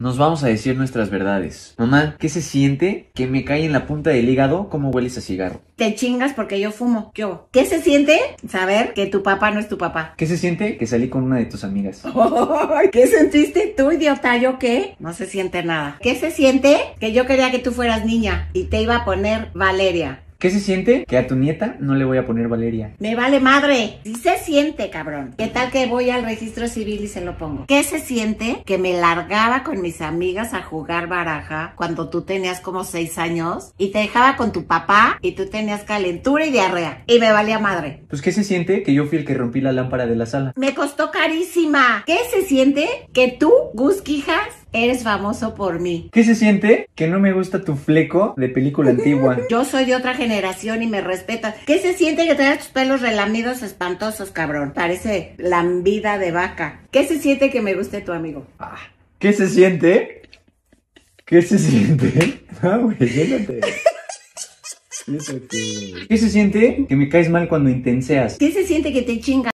Nos vamos a decir nuestras verdades. Mamá, ¿qué se siente que me cae en la punta del hígado como hueles a cigarro? Te chingas porque yo fumo. Yo. ¿Qué se siente saber que tu papá no es tu papá? ¿Qué se siente que salí con una de tus amigas? ¿Qué sentiste tú, idiota? ¿Yo qué? No se siente nada. ¿Qué se siente que yo quería que tú fueras niña y te iba a poner Valeria? ¿Qué se siente? Que a tu nieta no le voy a poner Valeria. Me vale madre. se siente, cabrón. ¿Qué tal que voy al registro civil y se lo pongo? ¿Qué se siente? Que me largaba con mis amigas a jugar baraja cuando tú tenías como seis años y te dejaba con tu papá y tú tenías calentura y diarrea. Y me valía madre. Pues ¿qué se siente? Que yo fui el que rompí la lámpara de la sala. Me costó carísima. ¿Qué se siente? Que tú, Gusquijas... Eres famoso por mí. ¿Qué se siente? Que no me gusta tu fleco de película antigua. Yo soy de otra generación y me respetas. ¿Qué se siente que tengas tus pelos relamidos espantosos, cabrón? Parece lambida de vaca. ¿Qué se siente que me guste tu amigo? Ah, ¿Qué se siente? ¿Qué se siente? Ah, güey, llénate. ¿Qué se siente? Que me caes mal cuando intenseas. ¿Qué se siente que te chingas?